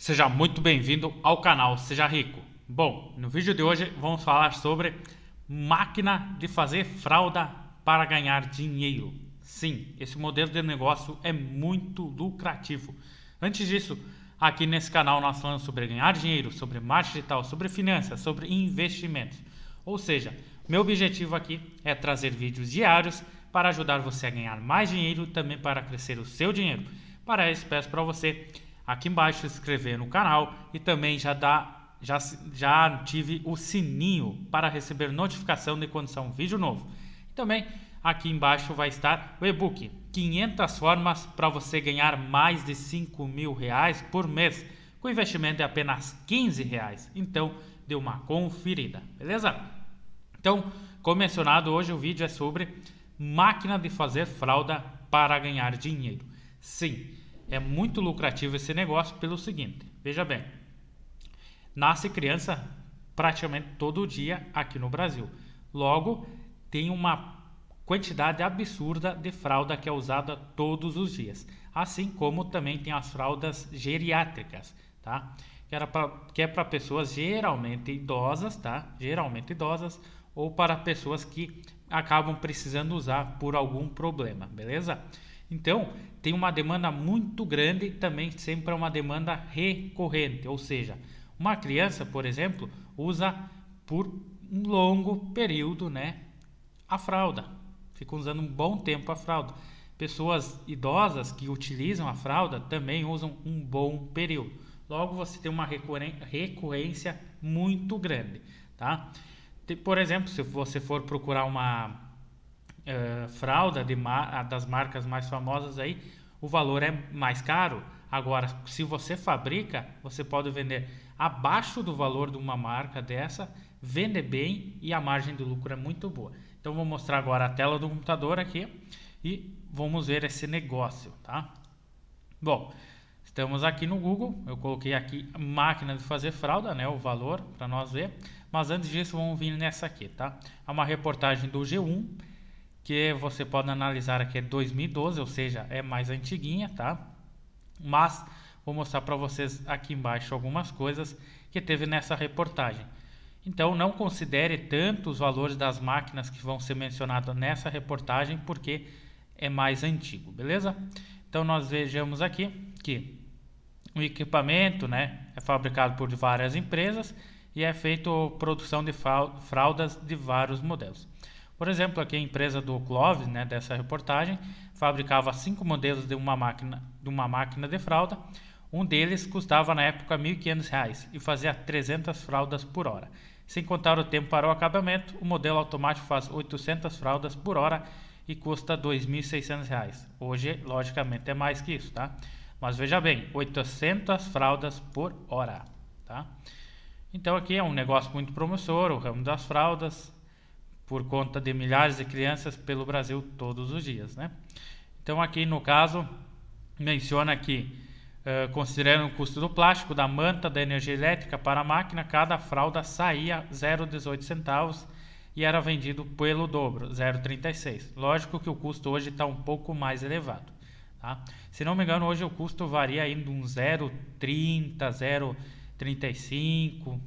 Seja muito bem-vindo ao canal Seja Rico. Bom, no vídeo de hoje vamos falar sobre máquina de fazer fralda para ganhar dinheiro. Sim, esse modelo de negócio é muito lucrativo. Antes disso, aqui nesse canal nós falamos sobre ganhar dinheiro, sobre marketing digital, sobre finanças, sobre investimentos. Ou seja, meu objetivo aqui é trazer vídeos diários para ajudar você a ganhar mais dinheiro e também para crescer o seu dinheiro. Para isso, peço para você aqui embaixo, se inscrever no canal e também já dá já, já ative o sininho para receber notificação de quando sair um vídeo novo. E também aqui embaixo vai estar o e-book 500 formas para você ganhar mais de 5 mil reais por mês com investimento de apenas 15 reais. Então dê uma conferida, beleza? Então, como é mencionado, hoje o vídeo é sobre máquina de fazer fralda para ganhar dinheiro. Sim, é muito lucrativo esse negócio pelo seguinte: veja bem, nasce criança praticamente todo dia aqui no Brasil. Logo, tem uma quantidade absurda de fralda que é usada todos os dias, assim como também tem as fraldas geriátricas, tá? Que, era pra, que é para pessoas geralmente idosas, tá? Geralmente idosas ou para pessoas que acabam precisando usar por algum problema, beleza? Então, tem uma demanda muito grande também sempre é uma demanda recorrente, ou seja, uma criança, por exemplo, usa por um longo período, né, a fralda. Fica usando um bom tempo a fralda. Pessoas idosas que utilizam a fralda também usam um bom período. Logo, você tem uma recorrência muito grande, tá? Por exemplo, se você for procurar uma uh, fralda ma das marcas mais famosas aí, o valor é mais caro. Agora, se você fabrica, você pode vender abaixo do valor de uma marca dessa, vender bem e a margem de lucro é muito boa. Então, vou mostrar agora a tela do computador aqui e vamos ver esse negócio, tá? Bom, estamos aqui no Google, eu coloquei aqui máquina de fazer fralda, né, o valor para nós ver, mas antes disso vamos vir nessa aqui, tá? É uma reportagem do G1 que você pode analisar aqui é 2012, ou seja, é mais antiguinha, tá? Mas vou mostrar para vocês aqui embaixo algumas coisas que teve nessa reportagem. Então não considere tanto os valores das máquinas que vão ser mencionados nessa reportagem, porque é mais antigo, beleza? Então nós vejamos aqui que o equipamento né, é fabricado por várias empresas e é feito produção de fraldas de vários modelos. Por exemplo, aqui a empresa do Clóvis, né, dessa reportagem, fabricava cinco modelos de uma máquina de, uma máquina de fralda. Um deles custava na época R$ 1.500 e fazia 300 fraldas por hora. Sem contar o tempo para o acabamento, o modelo automático faz 800 fraldas por hora e custa R$ 2.600. Hoje, logicamente, é mais que isso, tá? Mas veja bem, 800 fraldas por hora, tá? Então aqui é um negócio muito promissor, o ramo das fraldas, por conta de milhares de crianças pelo Brasil todos os dias, né? Então aqui no caso menciona que uh, considerando o custo do plástico, da manta, da energia elétrica para a máquina, cada fralda saía 0,18 centavos e era vendido pelo dobro, 0,36. Lógico que o custo hoje está um pouco mais elevado. Tá? Se não me engano, hoje o custo varia indo de um 0,30, 0,35,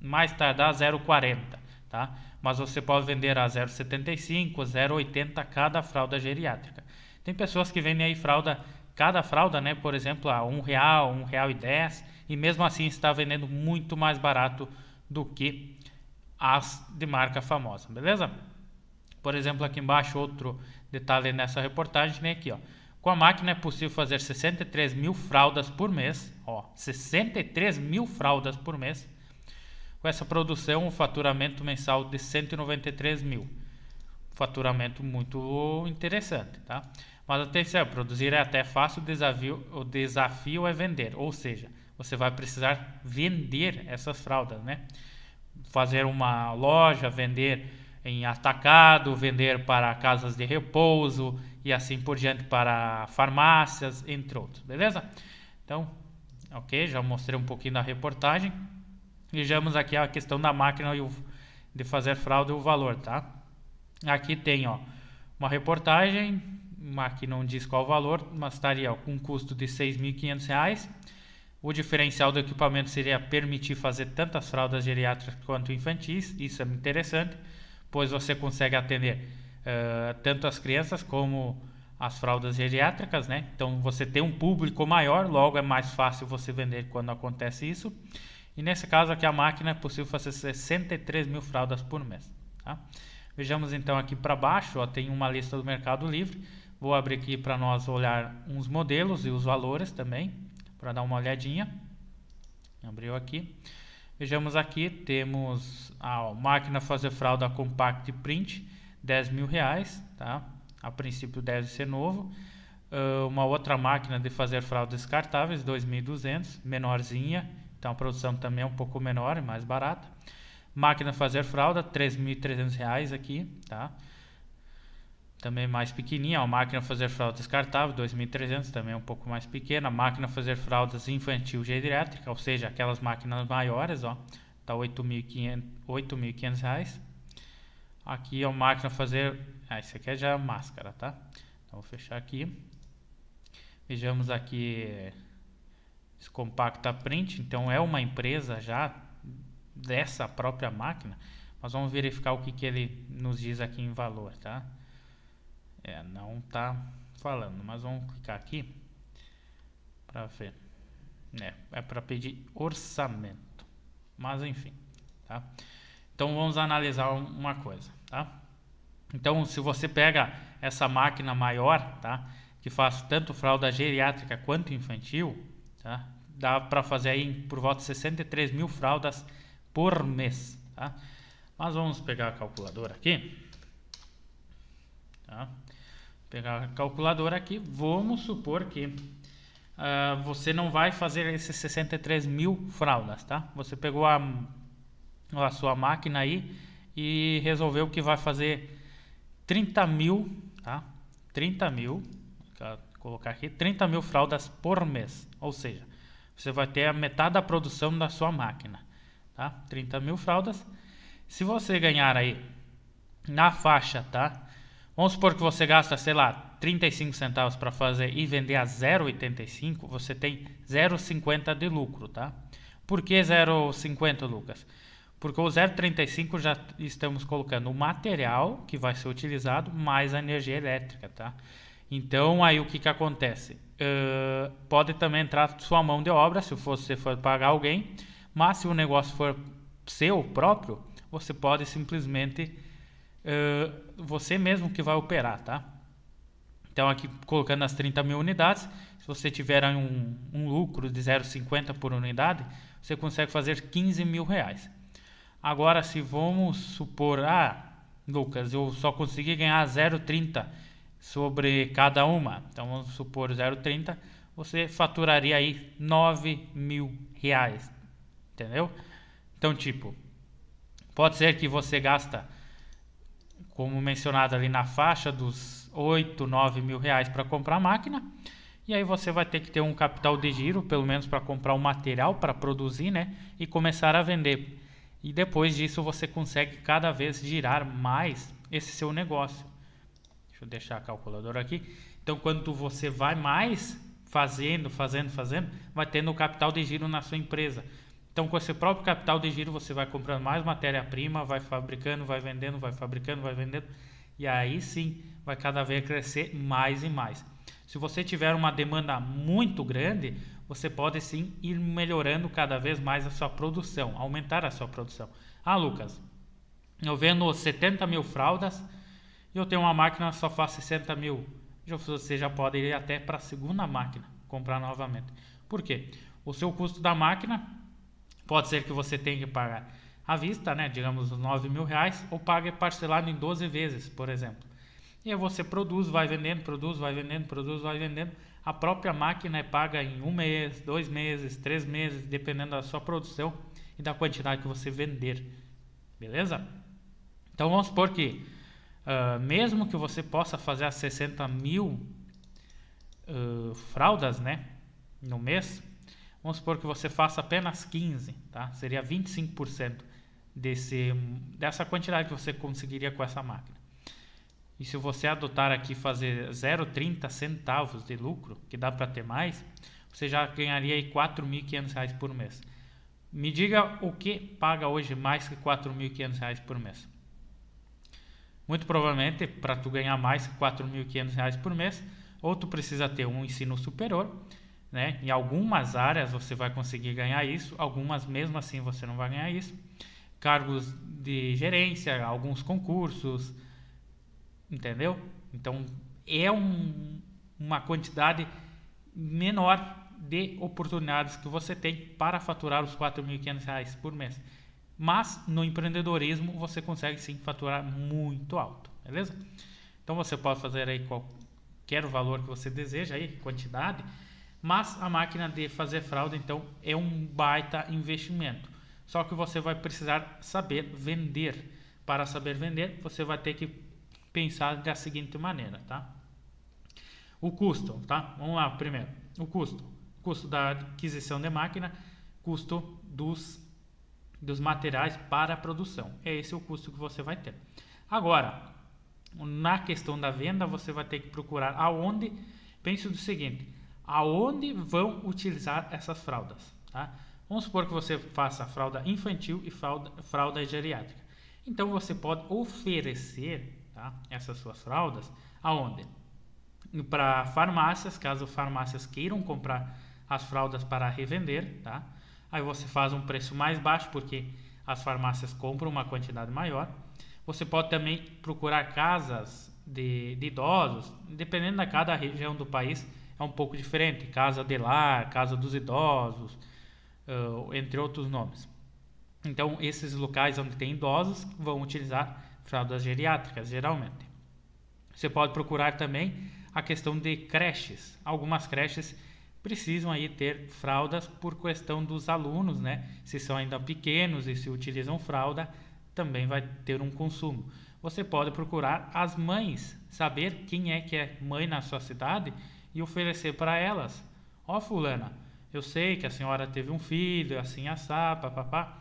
mais tardar 0,40. Tá? mas você pode vender a 0,75, 0,80 cada fralda geriátrica. Tem pessoas que vendem aí fralda, cada fralda, né, por exemplo, a R$ 1,00, R$ 1,10 e mesmo assim está vendendo muito mais barato do que as de marca famosa, beleza? Por exemplo, aqui embaixo, outro detalhe nessa reportagem, né, aqui, ó. Com a máquina é possível fazer 63 mil fraldas por mês, ó, 63 mil fraldas por mês, com essa produção, o um faturamento mensal de 193 mil. Faturamento muito interessante, tá? Mas atenção, produzir é até fácil, o desafio, o desafio é vender. Ou seja, você vai precisar vender essas fraldas, né? Fazer uma loja, vender em atacado, vender para casas de repouso e assim por diante para farmácias, entre outros, beleza? Então, ok, já mostrei um pouquinho da reportagem. Vejamos aqui a questão da máquina e o, de fazer fraude e o valor, tá? Aqui tem, ó, uma reportagem, aqui não diz qual o valor, mas estaria ó, com um custo de R$ 6.500. O diferencial do equipamento seria permitir fazer tantas fraldas geriátricas quanto infantis, isso é interessante, pois você consegue atender uh, tanto as crianças como as fraldas geriátricas, né? Então você tem um público maior, logo é mais fácil você vender quando acontece isso. E nesse caso aqui a máquina é possível fazer 63 mil fraldas por mês. Tá? Vejamos então aqui para baixo, ó, tem uma lista do Mercado Livre. Vou abrir aqui para nós olhar uns modelos e os valores também, para dar uma olhadinha. Abriu aqui. Vejamos aqui, temos a máquina fazer fralda compact print, 10 mil reais, tá? A princípio deve ser novo. Uh, uma outra máquina de fazer fraldas descartáveis, 2.200, menorzinha, então a produção também é um pouco menor, e mais barata. Máquina fazer fralda, R$ 3.300 aqui, tá? Também mais pequenininha, a máquina fazer fralda descartável, 2.300, também é um pouco mais pequena. Máquina fazer fraldas infantil geriátrica, é ou seja, aquelas máquinas maiores, ó, tá R$ 8.500. Aqui é uma máquina fazer, ah, isso aqui é já máscara, tá? Então vou fechar aqui. Vejamos aqui esse Compacta Print, então é uma empresa já dessa própria máquina, mas vamos verificar o que, que ele nos diz aqui em valor, tá? É, não tá falando, mas vamos clicar aqui para ver. É, é para pedir orçamento, mas enfim, tá? Então vamos analisar uma coisa, tá? Então se você pega essa máquina maior, tá? Que faz tanto fralda geriátrica quanto infantil, Tá? Dá para fazer aí por volta de 63 mil fraldas por mês. Tá? Mas vamos pegar a calculadora aqui. Tá? Pegar a calculadora aqui. Vamos supor que uh, você não vai fazer esses 63 mil fraldas. Tá? Você pegou a, a sua máquina aí e resolveu que vai fazer 30 mil. Tá? 30 mil colocar aqui, 30 mil fraldas por mês. Ou seja, você vai ter a metade da produção da sua máquina. Tá? 30 mil fraldas. Se você ganhar aí na faixa, tá? Vamos supor que você gasta, sei lá, 35 centavos para fazer e vender a 0,85, você tem 0,50 de lucro, tá? Por que 0,50, Lucas? Porque o 0,35 já estamos colocando o material que vai ser utilizado mais a energia elétrica, tá? Então, aí o que, que acontece? Uh, pode também entrar sua mão de obra, se você for pagar alguém, mas se o negócio for seu próprio, você pode simplesmente uh, você mesmo que vai operar, tá? Então, aqui colocando as 30 mil unidades, se você tiver um, um lucro de 0,50 por unidade, você consegue fazer 15 mil reais. Agora, se vamos supor, ah, Lucas, eu só consegui ganhar 0,30 sobre cada uma. Então vamos supor 0,30, você faturaria aí 9 mil reais, entendeu? Então tipo, pode ser que você gasta, como mencionado ali na faixa, dos 8, 9 mil reais para comprar a máquina, e aí você vai ter que ter um capital de giro, pelo menos para comprar o um material para produzir, né? E começar a vender. E depois disso você consegue cada vez girar mais esse seu negócio. Deixa eu deixar a calculadora aqui. Então, quando você vai mais fazendo, fazendo, fazendo, vai tendo o capital de giro na sua empresa. Então, com esse próprio capital de giro, você vai comprando mais matéria-prima, vai fabricando, vai vendendo, vai fabricando, vai vendendo. E aí sim, vai cada vez crescer mais e mais. Se você tiver uma demanda muito grande, você pode sim ir melhorando cada vez mais a sua produção, aumentar a sua produção. Ah, Lucas, eu vendo 70 mil fraldas e eu tenho uma máquina só faz 60 mil. Você já pode ir até para a segunda máquina comprar novamente. Por quê? O seu custo da máquina pode ser que você tenha que pagar à vista, né? digamos 9 mil reais, ou pague parcelado em 12 vezes, por exemplo. E aí você produz, vai vendendo, produz, vai vendendo, produz, vai vendendo. A própria máquina é paga em um mês, dois meses, três meses, dependendo da sua produção e da quantidade que você vender. Beleza? Então vamos supor que Uh, mesmo que você possa fazer as 60 mil uh, fraldas né, no mês, vamos supor que você faça apenas 15, tá? seria 25% desse, dessa quantidade que você conseguiria com essa máquina. E se você adotar aqui fazer 0,30 centavos de lucro, que dá para ter mais, você já ganharia aí R$ 4.500 por mês. Me diga o que paga hoje mais que R$ 4.500 por mês. Muito provavelmente, para tu ganhar mais que R$ reais por mês, ou tu precisa ter um ensino superior, né? Em algumas áreas você vai conseguir ganhar isso, algumas mesmo assim você não vai ganhar isso. Cargos de gerência, alguns concursos, entendeu? Então é um, uma quantidade menor de oportunidades que você tem para faturar os R$ reais por mês. Mas no empreendedorismo você consegue sim faturar muito alto, beleza? Então você pode fazer aí qualquer valor que você deseja aí, quantidade, mas a máquina de fazer fraude então é um baita investimento. Só que você vai precisar saber vender. Para saber vender, você vai ter que pensar da seguinte maneira, tá? O custo, tá? Vamos lá primeiro. O custo, custo da aquisição de máquina, custo dos dos materiais para a produção. É esse o custo que você vai ter. Agora, na questão da venda, você vai ter que procurar aonde, pense do seguinte, aonde vão utilizar essas fraldas, tá? Vamos supor que você faça fralda infantil e fralda, fralda geriátrica. Então você pode oferecer tá, essas suas fraldas aonde? Para farmácias, caso farmácias queiram comprar as fraldas para revender, tá? Aí você faz um preço mais baixo porque as farmácias compram uma quantidade maior. Você pode também procurar casas de, de idosos, dependendo da cada região do país é um pouco diferente, casa de lar, casa dos idosos, uh, entre outros nomes. Então esses locais onde tem idosos vão utilizar fraldas geriátricas geralmente. Você pode procurar também a questão de creches. Algumas creches precisam aí ter fraldas por questão dos alunos, né? Se são ainda pequenos e se utilizam fralda, também vai ter um consumo. Você pode procurar as mães, saber quem é que é mãe na sua cidade e oferecer para elas. Ó oh, fulana, eu sei que a senhora teve um filho, assim assá, papapá.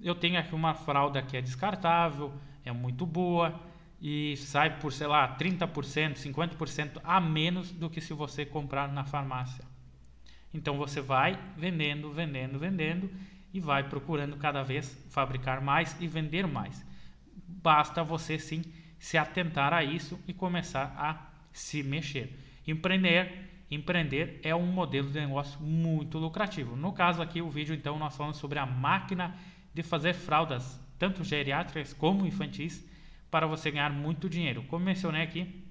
Eu tenho aqui uma fralda que é descartável, é muito boa e sai por, sei lá, 30%, 50% a menos do que se você comprar na farmácia. Então você vai vendendo, vendendo, vendendo e vai procurando cada vez fabricar mais e vender mais. Basta você sim se atentar a isso e começar a se mexer. Empreender, empreender é um modelo de negócio muito lucrativo. No caso aqui o vídeo então nós falamos sobre a máquina de fazer fraldas, tanto geriátricas como infantis, para você ganhar muito dinheiro. Como mencionei aqui,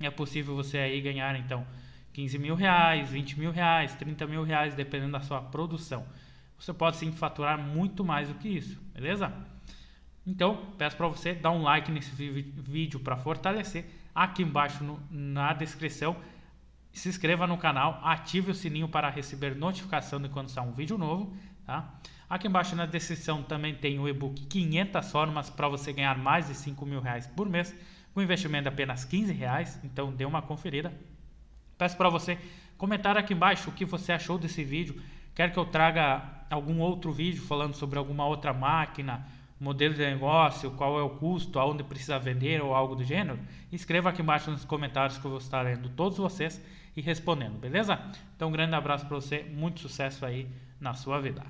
é possível você aí ganhar então 15 mil reais, 20 mil reais, 30 mil reais, dependendo da sua produção. Você pode sim faturar muito mais do que isso, beleza? Então, peço para você dar um like nesse vídeo para fortalecer. Aqui embaixo no, na descrição, se inscreva no canal, ative o sininho para receber notificação de quando sair um vídeo novo. Tá? Aqui embaixo na descrição também tem o e-book 500 formas para você ganhar mais de 5 mil reais por mês, com investimento de apenas 15 reais. Então, dê uma conferida. Peço para você comentar aqui embaixo o que você achou desse vídeo. Quer que eu traga algum outro vídeo falando sobre alguma outra máquina, modelo de negócio, qual é o custo, aonde precisa vender ou algo do gênero? Escreva aqui embaixo nos comentários que eu vou estar lendo todos vocês e respondendo, beleza? Então, um grande abraço para você, muito sucesso aí na sua vida.